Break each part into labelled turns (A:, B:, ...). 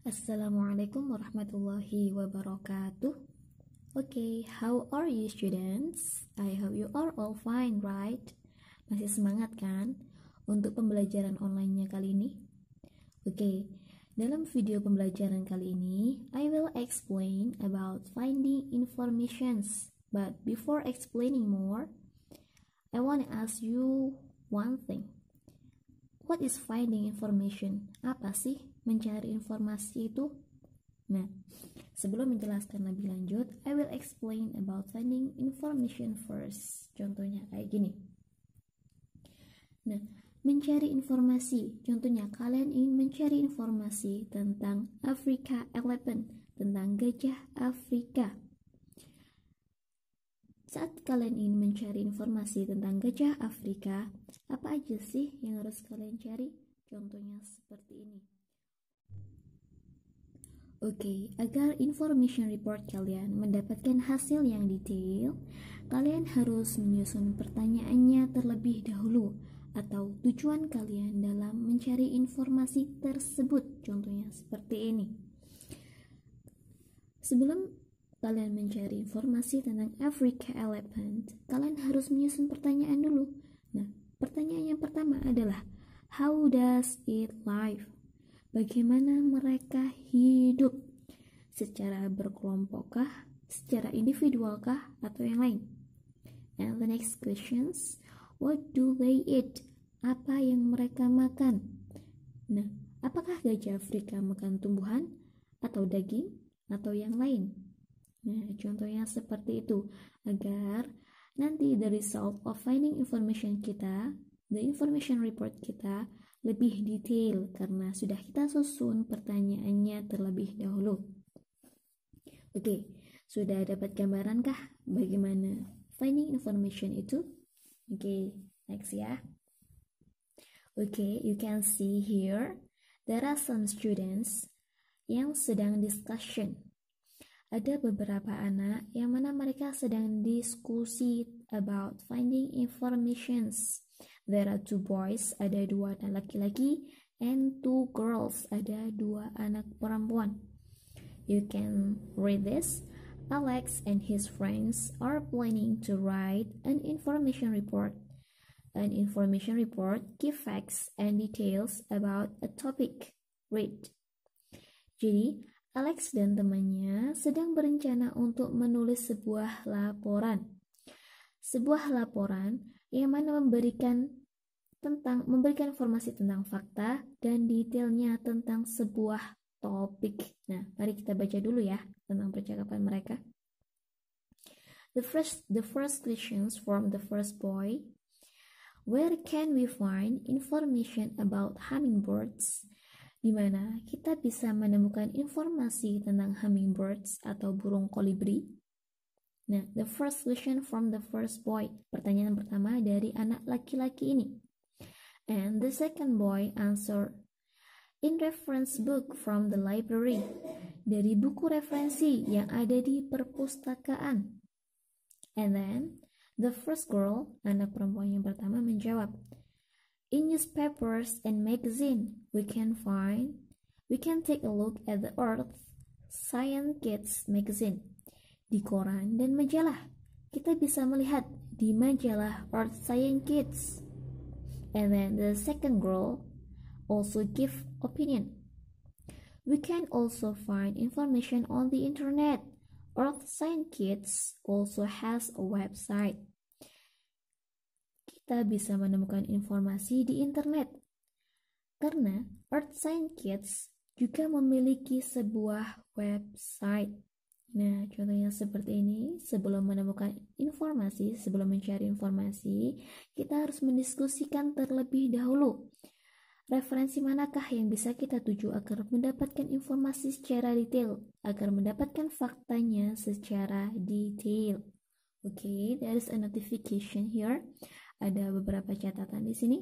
A: Assalamualaikum warahmatullahi wabarakatuh. Okay, how are you students? I hope you are all fine, right? Masih semangat kan untuk pembelajaran online-nya kali ini? Oke, okay, dalam video pembelajaran kali ini, I will explain about finding informations. But before explaining more, I want to ask you one thing. What is finding information? Apa sih mencari informasi itu Nah, sebelum menjelaskan lebih lanjut, I will explain about finding information first. Contohnya kayak gini. Nah, mencari informasi. Contohnya kalian ingin mencari informasi tentang Afrika elephant, tentang gajah Afrika. Saat kalian ingin mencari informasi tentang gajah Afrika, apa aja sih yang harus kalian cari? Contohnya seperti ini. Oke, okay, agar information report kalian mendapatkan hasil yang detail, kalian harus menyusun pertanyaannya terlebih dahulu atau tujuan kalian dalam mencari informasi tersebut. Contohnya seperti ini. Sebelum kalian mencari informasi tentang Africa Elephant, kalian harus menyusun pertanyaan dulu. Nah, pertanyaan yang pertama adalah how does it live? bagaimana mereka hidup secara berkelompokkah, secara individualkah, atau yang lain. And the next questions, what do they eat? Apa yang mereka makan? Nah, apakah gajah Afrika makan tumbuhan atau daging atau yang lain? Nah, contohnya seperti itu agar nanti the result of finding information kita, the information report kita lebih detail karena sudah kita susun pertanyaannya terlebih dahulu. Oke, sudah dapat gambaran bagaimana finding information itu? Oke, next ya. Oke, you can see here there are some students yang sedang discussion ada beberapa anak yang mana mereka sedang diskusi about finding informations. There are two boys, ada dua anak laki-laki, and two girls, ada dua anak perempuan. You can read this. Alex and his friends are planning to write an information report. An information report give facts and details about a topic. Read. Jadi, Alex dan temannya sedang berencana untuk menulis sebuah laporan. Sebuah laporan yang mana memberikan tentang memberikan informasi tentang fakta dan detailnya tentang sebuah topik. Nah, mari kita baca dulu ya tentang percakapan mereka. The first the first questions from the first boy. Where can we find information about hummingbirds? Di mana kita bisa menemukan informasi tentang hummingbirds atau burung kolibri? Nah, the first question from the first boy. Pertanyaan pertama dari anak laki-laki ini and the second boy answered, In reference book from the library, dari buku referensi yang ada di perpustakaan. And then, the first girl, anak perempuan yang pertama menjawab, In newspapers and magazine, we can find, we can take a look at the Earth Science Kids magazine. Di koran dan majalah, kita bisa melihat di majalah Earth Science Kids and then the second girl also give opinion we can also find information on the internet earth science kids also has a website kita bisa menemukan informasi di internet karena earth science kids juga memiliki sebuah website Nah, contohnya seperti ini, sebelum menemukan informasi, sebelum mencari informasi, kita harus mendiskusikan terlebih dahulu. Referensi manakah yang bisa kita tuju agar mendapatkan informasi secara detail, agar mendapatkan faktanya secara detail. Oke, okay, there is a notification here. Ada beberapa catatan di sini.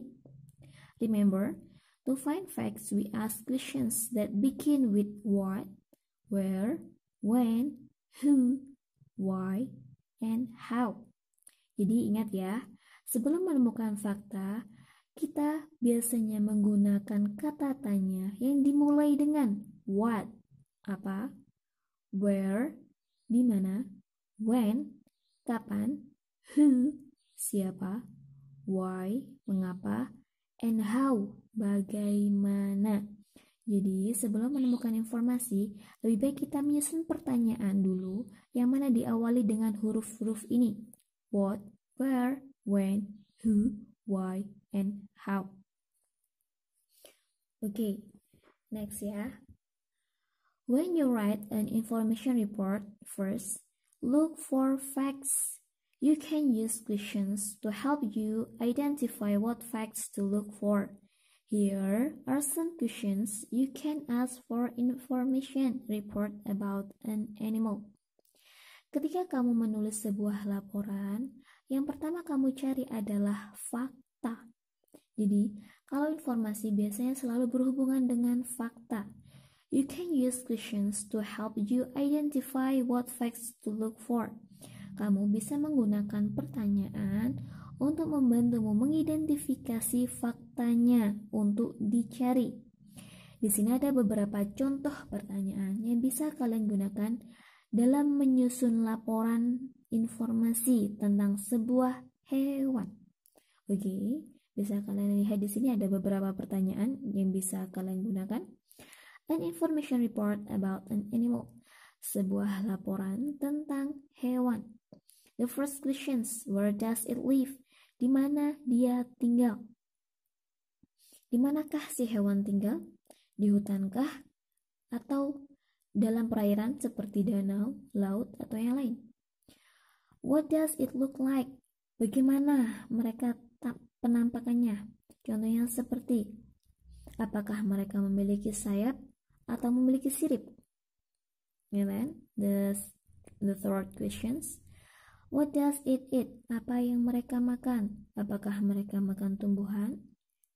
A: Remember, to find facts, we ask questions that begin with what, where, when, who, why, and how. Jadi ingat ya, sebelum menemukan fakta, kita biasanya menggunakan kata tanya yang dimulai dengan what, apa, where, di mana, when, kapan, who, siapa, why, mengapa, and how, bagaimana. Jadi, sebelum menemukan informasi, lebih baik kita menyusun pertanyaan dulu yang mana diawali dengan huruf-huruf ini. What, where, when, who, why, and how. Oke, okay, next ya. When you write an information report, first, look for facts. You can use questions to help you identify what facts to look for. Here are some questions you can ask for information report about an animal. Ketika kamu menulis sebuah laporan, yang pertama kamu cari adalah fakta. Jadi, kalau informasi biasanya selalu berhubungan dengan fakta. You can use questions to help you identify what facts to look for. Kamu bisa menggunakan pertanyaan untuk membantumu mengidentifikasi fakta tanya untuk dicari. Di sini ada beberapa contoh pertanyaan yang bisa kalian gunakan dalam menyusun laporan informasi tentang sebuah hewan. Oke, bisa kalian lihat di sini ada beberapa pertanyaan yang bisa kalian gunakan. An information report about an animal, sebuah laporan tentang hewan. The first questions, where does it live? Di mana dia tinggal? Di manakah si hewan tinggal? Di hutankah? Atau dalam perairan seperti danau, laut, atau yang lain? What does it look like? Bagaimana mereka penampakannya? Contohnya seperti, apakah mereka memiliki sayap atau memiliki sirip? Ya kan? The, the third questions. What does it eat? Apa yang mereka makan? Apakah mereka makan tumbuhan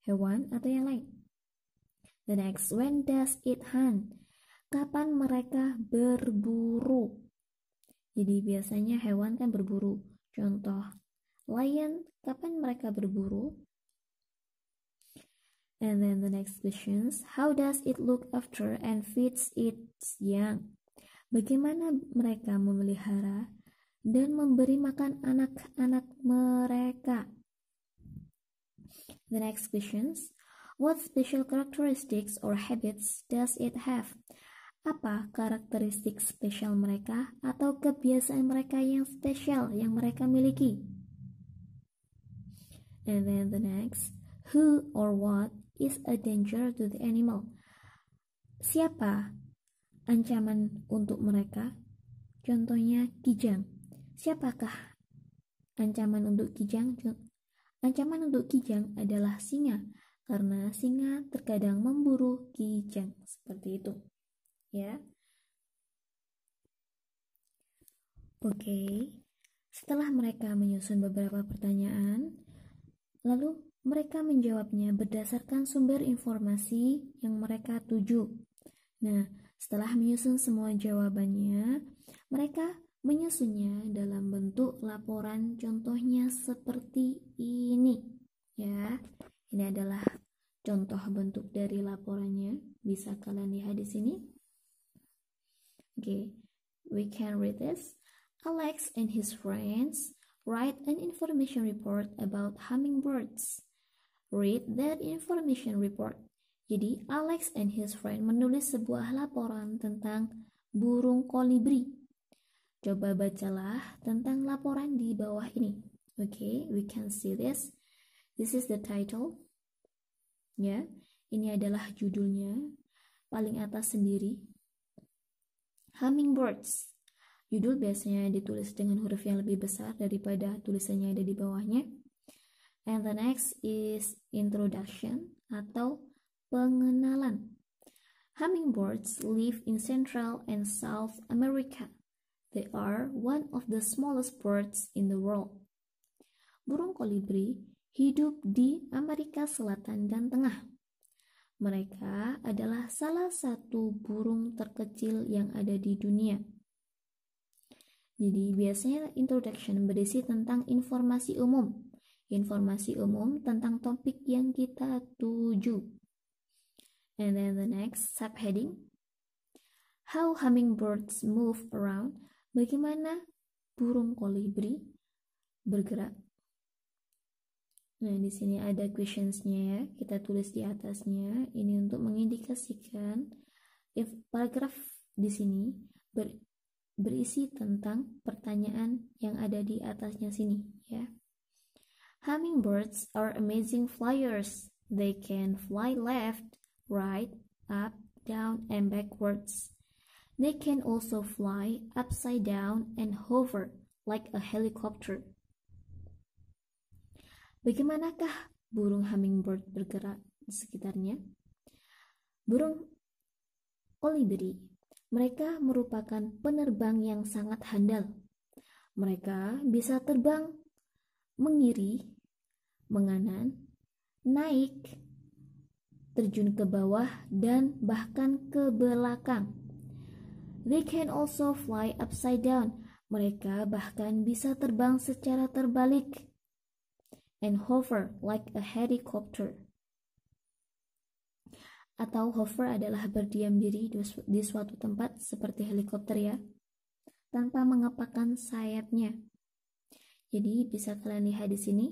A: hewan atau yang lain. The next, when does it hunt? Kapan mereka berburu? Jadi biasanya hewan kan berburu. Contoh, lion, kapan mereka berburu? And then the next questions, how does it look after and feeds its young? Bagaimana mereka memelihara dan memberi makan anak-anak mereka? The next questions. What special characteristics or habits does it have? Apa karakteristik spesial mereka atau kebiasaan mereka yang spesial yang mereka miliki? And then the next, who or what is a danger to the animal? Siapa ancaman untuk mereka? Contohnya kijang. Siapakah ancaman untuk kijang? Ancaman untuk Kijang adalah singa, karena singa terkadang memburu Kijang seperti itu. Ya. Oke. Okay. Setelah mereka menyusun beberapa pertanyaan, lalu mereka menjawabnya berdasarkan sumber informasi yang mereka tuju. Nah, setelah menyusun semua jawabannya, mereka menyusunnya dalam bentuk laporan contohnya seperti ini ya ini adalah contoh bentuk dari laporannya bisa kalian lihat di sini oke okay. we can read this Alex and his friends write an information report about hummingbirds read that information report jadi Alex and his friend menulis sebuah laporan tentang burung kolibri Coba bacalah tentang laporan di bawah ini. Okay, we can see this. This is the title. Ya, yeah, ini adalah judulnya. Paling atas sendiri. Hummingbirds. Judul biasanya ditulis dengan huruf yang lebih besar daripada tulisannya ada di bawahnya. And the next is introduction atau pengenalan. Hummingbirds live in Central and South America. They are one of the smallest birds in the world. Burung kolibri hidup di Amerika Selatan dan Tengah. Mereka adalah salah satu burung terkecil yang ada di dunia. Jadi biasanya introduction berisi tentang informasi umum. Informasi umum tentang topik yang kita tuju. And then the next subheading. How hummingbirds move around bagaimana burung kolibri bergerak. Nah, di sini ada questionsnya ya. Kita tulis di atasnya. Ini untuk mengindikasikan if paragraf di sini ber, berisi tentang pertanyaan yang ada di atasnya sini ya. Hummingbirds are amazing flyers. They can fly left, right, up, down, and backwards. They can also fly upside down and hover like a helicopter. Bagaimanakah burung hummingbird bergerak di sekitarnya? Burung kolibri. mereka merupakan penerbang yang sangat handal. Mereka bisa terbang mengiri, menganan, naik, terjun ke bawah, dan bahkan ke belakang. They can also fly upside down. Mereka bahkan bisa terbang secara terbalik. And hover like a helicopter. Atau hover adalah berdiam diri di suatu tempat seperti helikopter ya. Tanpa mengepakkan sayapnya. Jadi bisa kalian lihat di sini.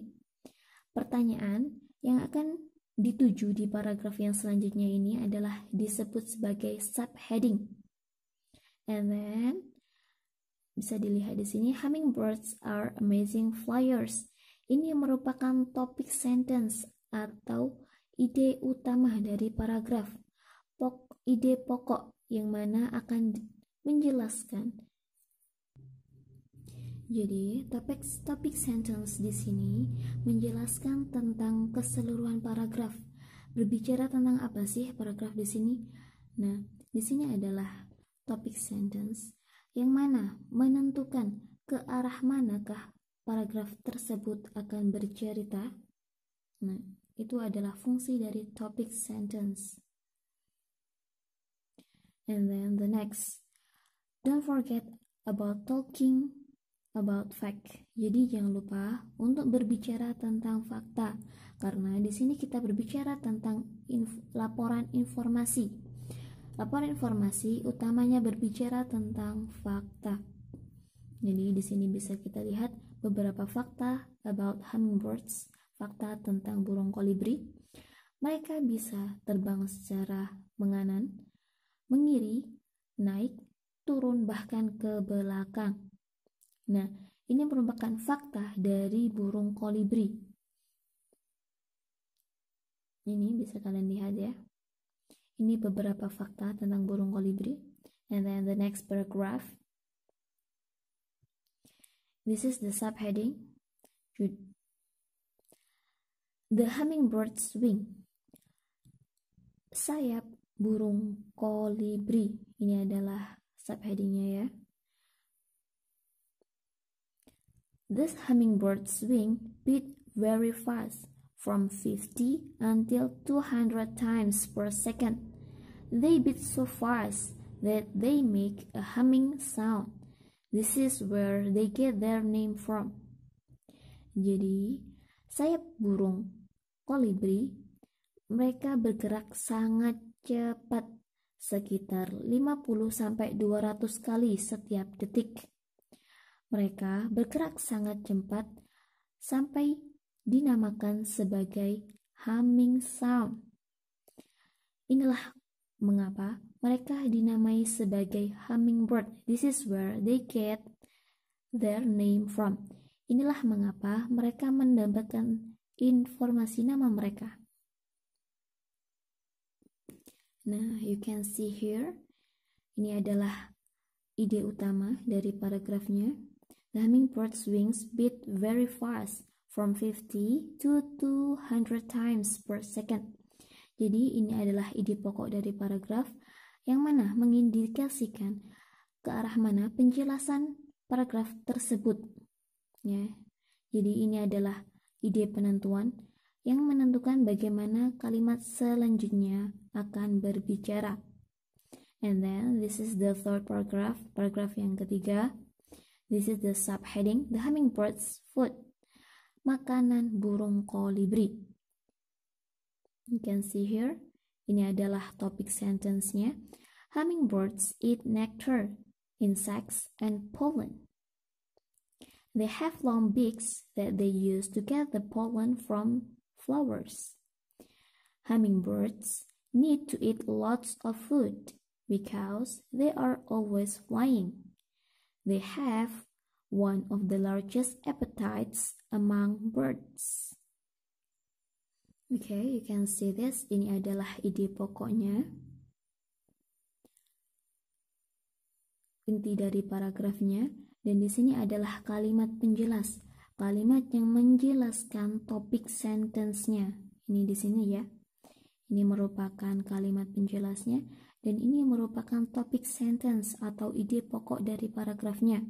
A: Pertanyaan yang akan dituju di paragraf yang selanjutnya ini adalah disebut sebagai subheading And then bisa dilihat di sini hummingbirds are amazing flyers. Ini merupakan topik sentence atau ide utama dari paragraf. Pok, ide pokok yang mana akan menjelaskan. Jadi, topik topik sentence di sini menjelaskan tentang keseluruhan paragraf. Berbicara tentang apa sih paragraf di sini? Nah, di sini adalah Topic sentence yang mana menentukan ke arah manakah paragraf tersebut akan bercerita. Nah, itu adalah fungsi dari topic sentence. And then the next, don't forget about talking about fact. Jadi jangan lupa untuk berbicara tentang fakta karena di sini kita berbicara tentang inf laporan informasi. Laporan informasi utamanya berbicara tentang fakta. Jadi di sini bisa kita lihat beberapa fakta about hummingbirds, fakta tentang burung kolibri. Mereka bisa terbang secara menganan, mengiri, naik, turun bahkan ke belakang. Nah, ini merupakan fakta dari burung kolibri. Ini bisa kalian lihat ya. Ini beberapa fakta tentang burung kolibri. And then the next paragraph. This is the subheading. The hummingbird's wing. Sayap burung kolibri. Ini adalah subheadingnya ya. This hummingbird's wing beat very fast, from 50 until 200 times per second. They beat so fast that they make a humming sound. This is where they get their name from. Jadi, sayap burung kolibri mereka bergerak sangat cepat sekitar 50 sampai 200 kali setiap detik. Mereka bergerak sangat cepat sampai dinamakan sebagai humming sound. Inilah Mengapa? Mereka dinamai sebagai hummingbird. This is where they get their name from. Inilah mengapa mereka mendapatkan informasi nama mereka. Nah, you can see here. Ini adalah ide utama dari paragrafnya. The hummingbird wings beat very fast, from 50 to 200 times per second. Jadi ini adalah ide pokok dari paragraf yang mana mengindikasikan ke arah mana penjelasan paragraf tersebut. Ya. Jadi ini adalah ide penentuan yang menentukan bagaimana kalimat selanjutnya akan berbicara. And then this is the third paragraph, paragraf yang ketiga. This is the subheading, the hummingbirds food. Makanan burung kolibri. You can see here, ini adalah topic sentence-nya. Hummingbirds eat nectar, insects, and pollen. They have long beaks that they use to get the pollen from flowers. Hummingbirds need to eat lots of food because they are always flying. They have one of the largest appetites among birds. Okay, you can see this. Ini adalah ide pokoknya. Inti dari paragrafnya. Dan di sini adalah kalimat penjelas. Kalimat yang menjelaskan topik sentence-nya. Ini di sini ya. Ini merupakan kalimat penjelasnya dan ini merupakan topik sentence atau ide pokok dari paragrafnya.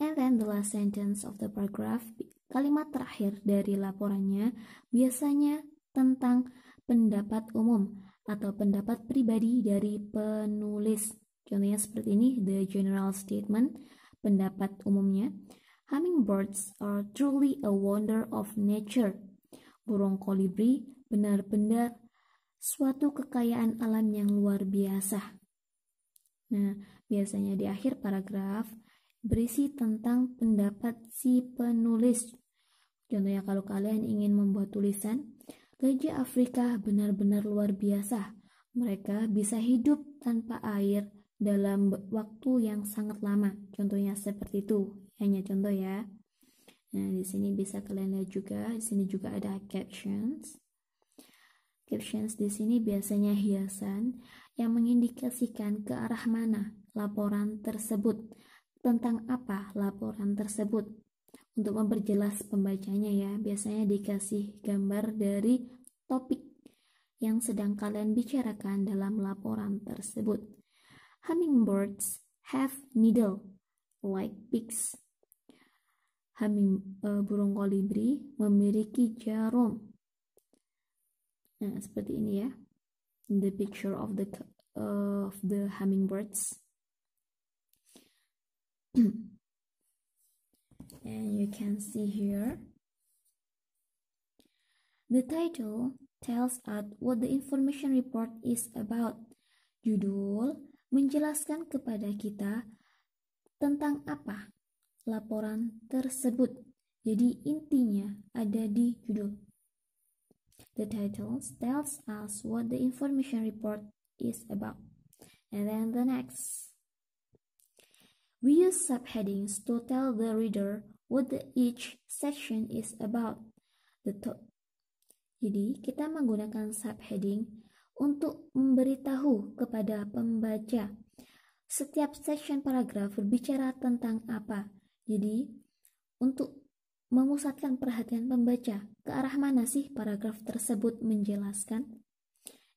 A: And then the last sentence of the paragraph Kalimat terakhir dari laporannya biasanya tentang pendapat umum atau pendapat pribadi dari penulis. Contohnya seperti ini, the general statement, pendapat umumnya. Hummingbirds are truly a wonder of nature. Burung kolibri benar-benar suatu kekayaan alam yang luar biasa. Nah, biasanya di akhir paragraf berisi tentang pendapat si penulis. Contohnya kalau kalian ingin membuat tulisan, gajah Afrika benar-benar luar biasa. Mereka bisa hidup tanpa air dalam waktu yang sangat lama. Contohnya seperti itu. Hanya contoh ya. Nah, di sini bisa kalian lihat juga, di sini juga ada captions. Captions di sini biasanya hiasan yang mengindikasikan ke arah mana laporan tersebut, tentang apa laporan tersebut, untuk memperjelas pembacanya ya biasanya dikasih gambar dari topik yang sedang kalian bicarakan dalam laporan tersebut hummingbirds have needle like pigs Humming, uh, e, burung kolibri memiliki jarum nah seperti ini ya the picture of the uh, of the hummingbirds and you can see here. The title tells us what the information report is about. Judul menjelaskan kepada kita tentang apa laporan tersebut. Jadi intinya ada di judul. The title tells us what the information report is about. And then the next. We use subheadings to tell the reader what the each section is about. The top. Jadi, kita menggunakan subheading untuk memberitahu kepada pembaca setiap section paragraf berbicara tentang apa. Jadi, untuk memusatkan perhatian pembaca ke arah mana sih paragraf tersebut menjelaskan.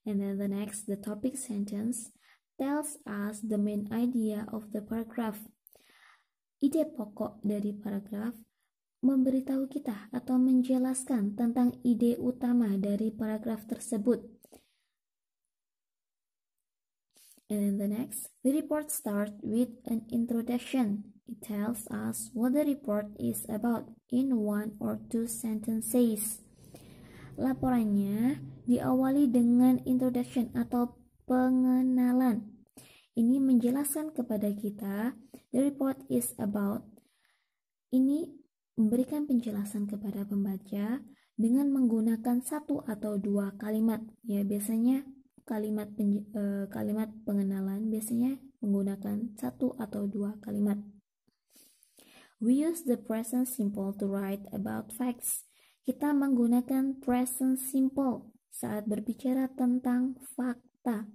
A: And then the next, the topic sentence tells us the main idea of the paragraph. Ide pokok dari paragraf memberitahu kita atau menjelaskan tentang ide utama dari paragraf tersebut. And in the next, the report starts with an introduction. It tells us what the report is about in one or two sentences. Laporannya diawali dengan introduction atau pengenalan ini menjelaskan kepada kita the report is about. Ini memberikan penjelasan kepada pembaca dengan menggunakan satu atau dua kalimat. Ya, biasanya kalimat penj- uh, eh, kalimat pengenalan biasanya menggunakan satu atau dua kalimat. We use the present simple to write about facts. Kita menggunakan present simple saat berbicara tentang fakta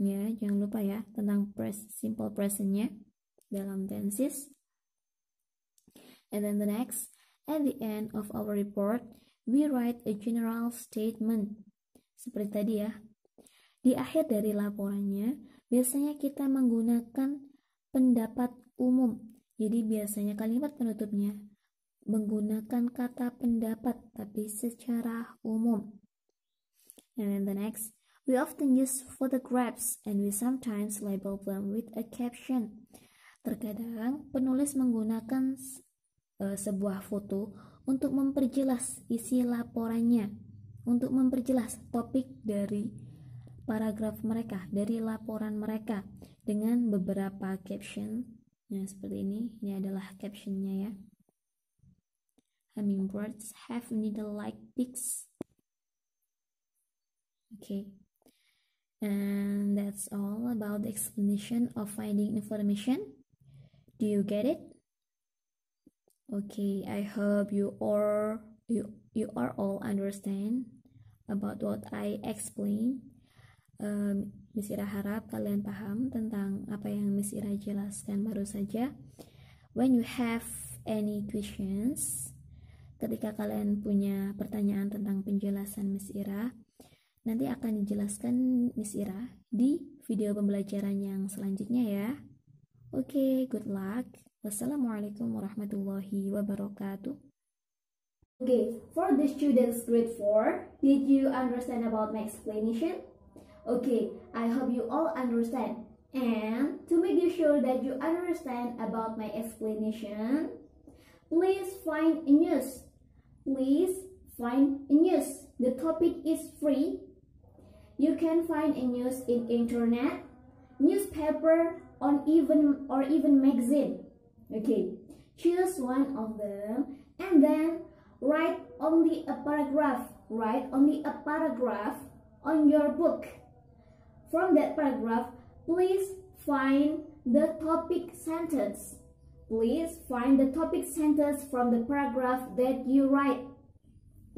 A: ya jangan lupa ya tentang pres simple presentnya dalam tenses and then the next at the end of our report we write a general statement seperti tadi ya di akhir dari laporannya biasanya kita menggunakan pendapat umum jadi biasanya kalimat penutupnya menggunakan kata pendapat tapi secara umum and then the next We often use photographs and we sometimes label them with a caption. Terkadang penulis menggunakan uh, sebuah foto untuk memperjelas isi laporannya, untuk memperjelas topik dari paragraf mereka, dari laporan mereka dengan beberapa caption. Nah, seperti ini. Ini adalah captionnya ya. Hummingbirds have needle-like beaks. Okay. And that's all about the explanation of finding information. Do you get it? Okay, I hope you all you you are all understand about what I explain. Um, Miss Ira harap kalian paham tentang apa yang Miss Ira jelaskan baru saja. When you have any questions, ketika kalian punya pertanyaan tentang penjelasan Miss Ira, Nanti akan dijelaskan Miss Ira di video pembelajaran yang selanjutnya ya. Oke, okay, good luck. Wassalamualaikum warahmatullahi wabarakatuh. Okay, for the students grade 4, did you understand about my explanation? Okay, I hope you all understand. And to make you sure that you understand about my explanation, please find a news. Please find a news. The topic is free You can find a news in internet, newspaper, or even or even magazine. Okay, choose one of them and then write only a paragraph. Write only a paragraph on your book. From that paragraph, please find the topic sentence. Please find the topic sentence from the paragraph that you write.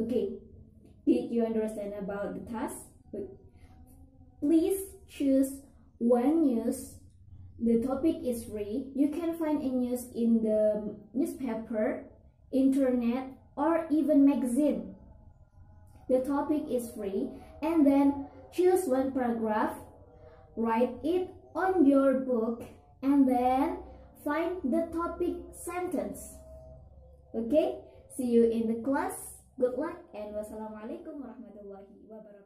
A: Okay, did you understand about the task? Please choose one news. The topic is free. You can find a news in the newspaper, internet, or even magazine. The topic is free and then choose one paragraph, write it on your book, and then find the topic sentence. Okay, see you in the class. Good luck and wassalamualaikum warahmatullahi wabarakatuh.